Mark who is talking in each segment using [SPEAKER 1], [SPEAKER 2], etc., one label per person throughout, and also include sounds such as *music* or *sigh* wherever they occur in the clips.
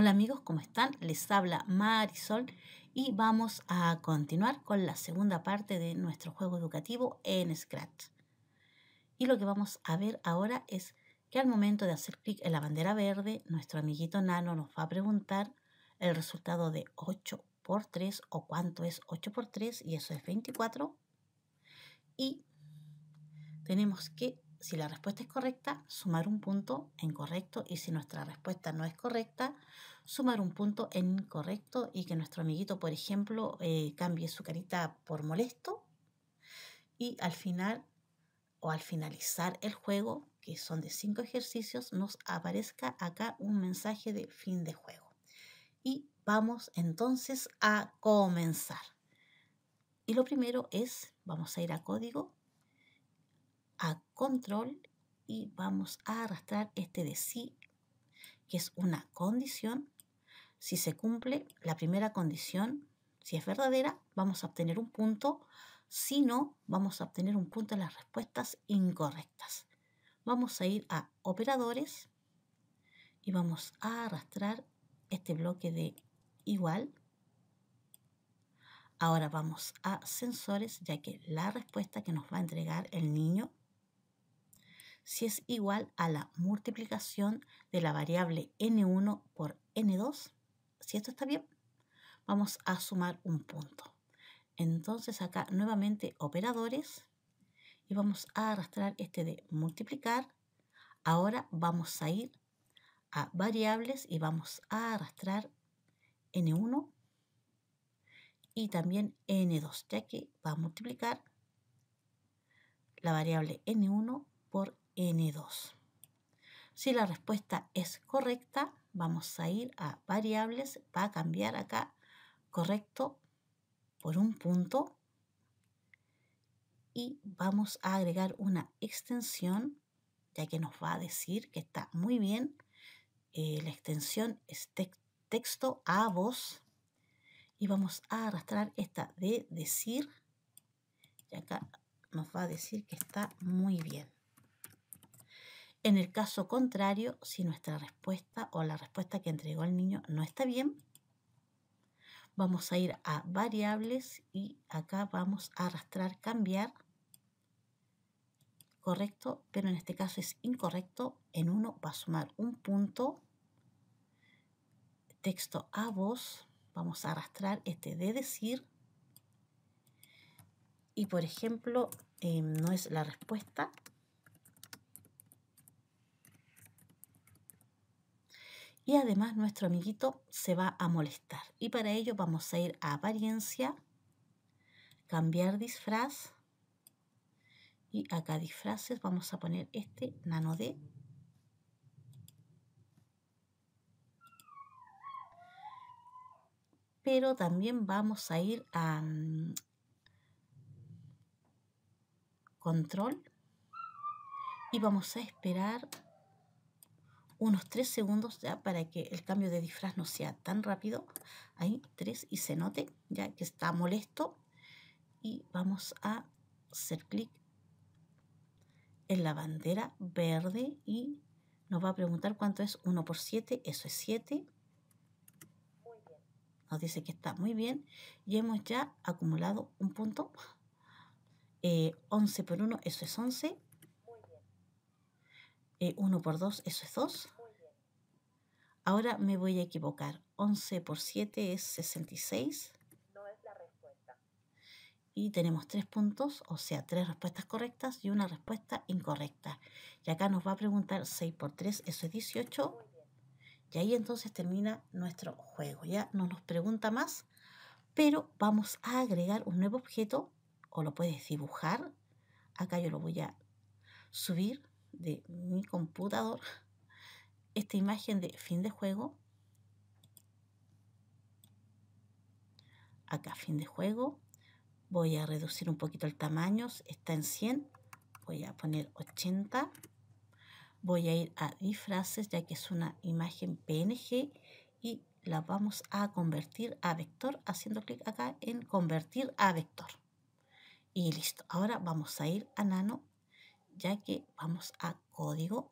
[SPEAKER 1] Hola amigos, ¿cómo están? Les habla Marisol y vamos a continuar con la segunda parte de nuestro juego educativo en Scratch. Y lo que vamos a ver ahora es que al momento de hacer clic en la bandera verde, nuestro amiguito Nano nos va a preguntar el resultado de 8 por 3 o cuánto es 8 por 3 y eso es 24. Y tenemos que si la respuesta es correcta, sumar un punto en correcto y si nuestra respuesta no es correcta, sumar un punto en incorrecto y que nuestro amiguito, por ejemplo, eh, cambie su carita por molesto y al final o al finalizar el juego, que son de cinco ejercicios, nos aparezca acá un mensaje de fin de juego. Y vamos entonces a comenzar. Y lo primero es, vamos a ir a código a control y vamos a arrastrar este de sí, que es una condición. Si se cumple la primera condición, si es verdadera, vamos a obtener un punto. Si no, vamos a obtener un punto en las respuestas incorrectas. Vamos a ir a operadores y vamos a arrastrar este bloque de igual. Ahora vamos a sensores, ya que la respuesta que nos va a entregar el niño si es igual a la multiplicación de la variable n1 por n2. Si esto está bien, vamos a sumar un punto. Entonces acá nuevamente operadores y vamos a arrastrar este de multiplicar. Ahora vamos a ir a variables y vamos a arrastrar n1 y también n2, ya que va a multiplicar la variable n1 por si la respuesta es correcta, vamos a ir a variables, va a cambiar acá correcto por un punto y vamos a agregar una extensión ya que nos va a decir que está muy bien. Eh, la extensión es texto a voz y vamos a arrastrar esta de decir y acá nos va a decir que está muy bien. En el caso contrario, si nuestra respuesta o la respuesta que entregó el niño no está bien, vamos a ir a variables y acá vamos a arrastrar cambiar correcto, pero en este caso es incorrecto. En uno va a sumar un punto. Texto a voz. Vamos a arrastrar este de decir. Y por ejemplo, eh, no es la respuesta, y además nuestro amiguito se va a molestar. Y para ello vamos a ir a apariencia, cambiar disfraz y acá disfraces vamos a poner este nano de, Pero también vamos a ir a mm, control y vamos a esperar unos 3 segundos ya para que el cambio de disfraz no sea tan rápido. Ahí 3 y se note ya que está molesto. Y vamos a hacer clic en la bandera verde y nos va a preguntar cuánto es 1 por 7. Eso es 7. Nos dice que está muy bien y hemos ya acumulado un punto. 11 eh, por 1, eso es 11. 1 eh, por 2, eso es 2. Ahora me voy a equivocar. 11 por 7 es 66. No es la respuesta. Y tenemos 3 puntos, o sea, 3 respuestas correctas y una respuesta incorrecta. Y acá nos va a preguntar 6 por 3, eso es 18. Y ahí entonces termina nuestro juego. Ya no nos pregunta más, pero vamos a agregar un nuevo objeto, o lo puedes dibujar. Acá yo lo voy a subir de mi computador esta imagen de fin de juego. Acá fin de juego. Voy a reducir un poquito el tamaño. Está en 100. Voy a poner 80. Voy a ir a disfraces ya que es una imagen PNG y la vamos a convertir a vector haciendo clic acá en convertir a vector. Y listo. Ahora vamos a ir a nano ya que vamos a código.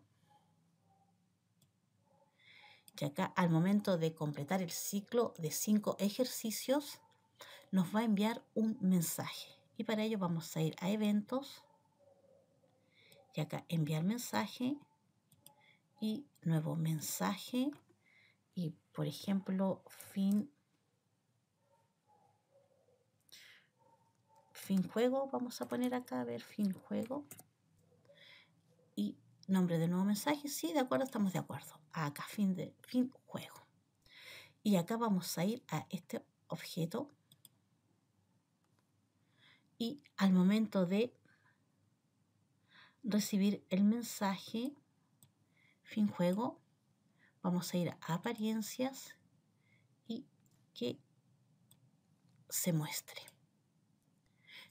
[SPEAKER 1] Y acá al momento de completar el ciclo de cinco ejercicios, nos va a enviar un mensaje. Y para ello vamos a ir a eventos. Y acá enviar mensaje y nuevo mensaje. Y por ejemplo, fin fin juego, vamos a poner acá, a ver, fin juego. Nombre de nuevo mensaje, sí, de acuerdo, estamos de acuerdo. Acá, fin, de, fin juego. Y acá vamos a ir a este objeto. Y al momento de recibir el mensaje, fin juego, vamos a ir a apariencias y que se muestre.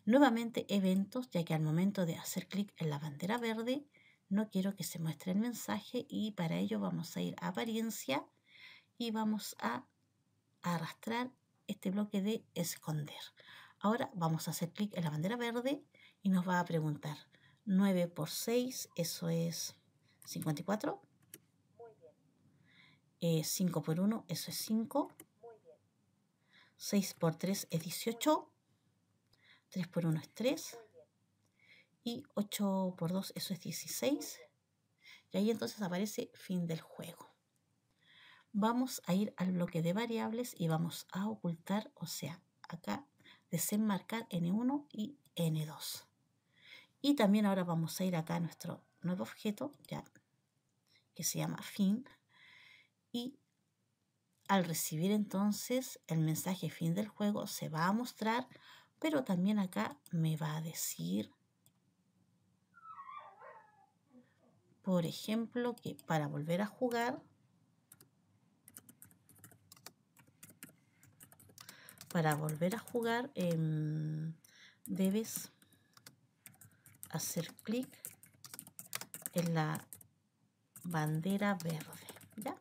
[SPEAKER 1] Nuevamente eventos, ya que al momento de hacer clic en la bandera verde, no quiero que se muestre el mensaje y para ello vamos a ir a apariencia y vamos a arrastrar este bloque de esconder. Ahora vamos a hacer clic en la bandera verde y nos va a preguntar 9 por 6, eso es 54. Muy bien. 5 eh, por 1, eso es 5. Muy bien. 6 por 3 es 18. 3 por 1 es 3 y 8 por 2, eso es 16. Y ahí entonces aparece fin del juego. Vamos a ir al bloque de variables y vamos a ocultar, o sea, acá desenmarcar N1 y N2. Y también ahora vamos a ir acá a nuestro nuevo objeto, ya que se llama fin, y al recibir entonces el mensaje fin del juego se va a mostrar, pero también acá me va a decir por ejemplo, que para volver a jugar, para volver a jugar, em, debes hacer clic en la bandera verde, ¿ya?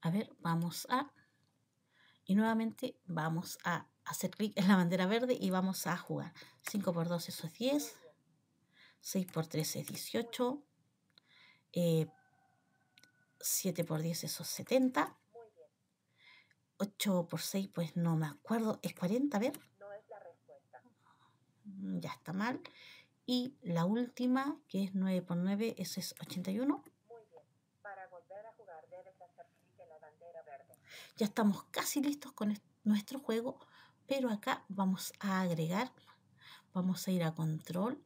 [SPEAKER 1] A ver, vamos a... Y nuevamente vamos a hacer clic en la bandera verde y vamos a jugar. 5 por 2 eso es 10. 6 por 3 es 18. 7 eh, por 10 eso es 70. 8 por 6 pues no me acuerdo, es 40, a ver. No es la respuesta. Ya está mal. Y la última, que es 9 por 9, eso es 81. Ya estamos casi listos con nuestro juego pero acá vamos a agregar, vamos a ir a control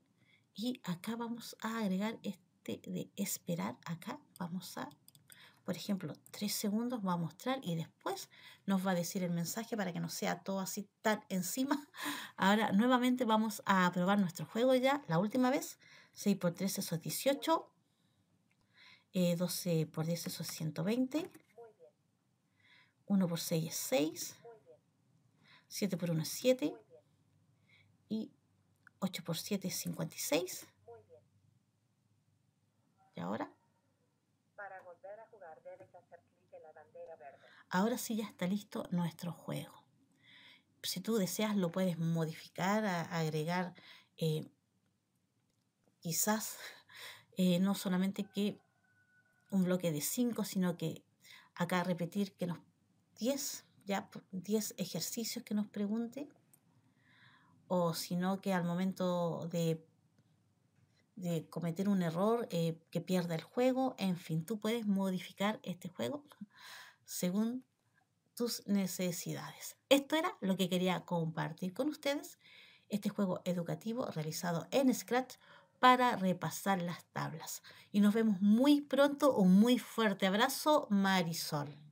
[SPEAKER 1] y acá vamos a agregar este de esperar, acá vamos a, por ejemplo, 3 segundos va a mostrar y después nos va a decir el mensaje para que no sea todo así tan encima. *laughs* Ahora nuevamente vamos a probar nuestro juego ya, la última vez, 6 por 3 eso es 18, 12 eh, por 10 eso es 120, 1 por 6 es 6, 7 por 1 es 7. Y 8 por 7 es 56. ¿Y ahora? Para volver a jugar debes hacer clic en la bandera verde. Ahora sí ya está listo nuestro juego. Si tú deseas lo puedes modificar, agregar eh, quizás *laughs* eh, no solamente que un bloque de 5, sino que acá repetir que los 10 ya 10 ejercicios que nos pregunte, o sino que al momento de, de cometer un error eh, que pierda el juego, en fin, tú puedes modificar este juego según tus necesidades. Esto era lo que quería compartir con ustedes, este juego educativo realizado en Scratch para repasar las tablas. Y nos vemos muy pronto. Un muy fuerte abrazo, Marisol.